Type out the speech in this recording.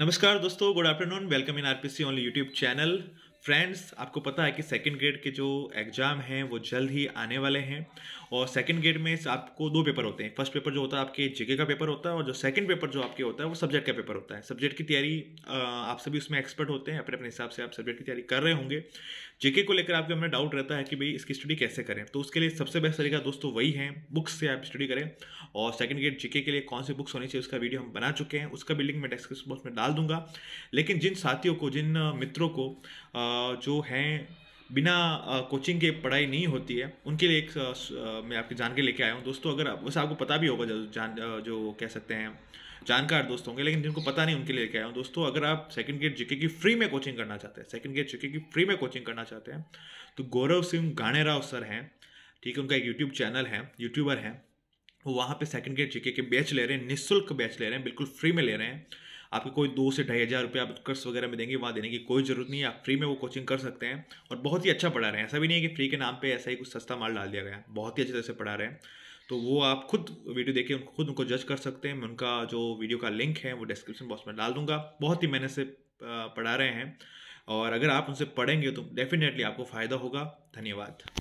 नमस्कार दोस्तों good afternoon welcome in RPC only YouTube channel friends आपको पता है कि सेकेंड ग्रेड के जो एग्ज़ाम हैं वो जल्द ही आने वाले हैं और सेकेंड ग्रेड में आपको दो पेपर होते हैं फर्स्ट पेपर जो होता है आपके जीके का पेपर होता है और जो सेकेंड पेपर जो आपके होता है वो सब्जेक्ट का पेपर होता है सब्जेक्ट की तैयारी आप सभी उसमें एक्सपर्ट होते हैं अपने अपने हिसाब से आप सब्जेक्ट की तैयारी कर रहे होंगे जीके को लेकर आपके हमें डाउट रहता है कि भाई इसकी स्टडी कैसे करें तो उसके लिए सबसे बेस्ट तरीका दोस्तों वही है बुक्स से आप स्टडी करें और सेकेंड ग्रेड जीके के लिए कौन सी बुक्स होनी चाहिए उसका वीडियो हम बना चुके हैं उसका भी लिंक मैं डेस्क्रिप्शन बॉक्स में डाल दूंगा लेकिन जिन साथियों को जिन मित्रों को जो हैं बिना कोचिंग के पढ़ाई नहीं होती है उनके लिए एक मैं आपके जान के लेके आया हूँ दोस्तों अगर वैसे आपको पता भी होगा जो जान जो कह सकते हैं जानकार दोस्त होंगे लेकिन जिनको पता नहीं उनके लिए लेके आया हूँ दोस्तों अगर आप सेकंड गेट जीके की फ्री में कोचिंग करना चाहते हैं सेकंड गेट जीके की फ्री में कोचिंग करना चाहते हैं तो गौरव सिंह गाणेराव सर हैं ठीक है उनका एक यूट्यूब चैनल है यूट्यूबर हैं वो वहाँ पे सेकंड ग्रेड जीके के बैच ले रहे हैं निःशुल्क बैच ले रहे हैं बिल्कुल फ्री में ले रहे हैं आपको कोई दो से ढाई हज़ार रुपये आप कर्स वगैरह में देंगे वहाँ देने की कोई ज़रूरत नहीं है आप फ्री में वो कोचिंग कर सकते हैं और बहुत ही अच्छा पढ़ा रहे हैं ऐसा भी नहीं है कि फ्री के नाम पर ऐसा ही कुछ सस्ता माल डाल दिया गया है बहुत ही अच्छे तरह से पढ़ा रहे हैं तो वो आप खुद वीडियो देख उनको खुद उनको जज कर सकते हैं मैं उनका जो वीडियो का लिंक है वो डिस्क्रिप्शन बॉक्स में डाल दूंगा बहुत ही मेहनत से पढ़ा रहे हैं और अगर आप उनसे पढ़ेंगे तो डेफिनेटली आपको फ़ायदा होगा धन्यवाद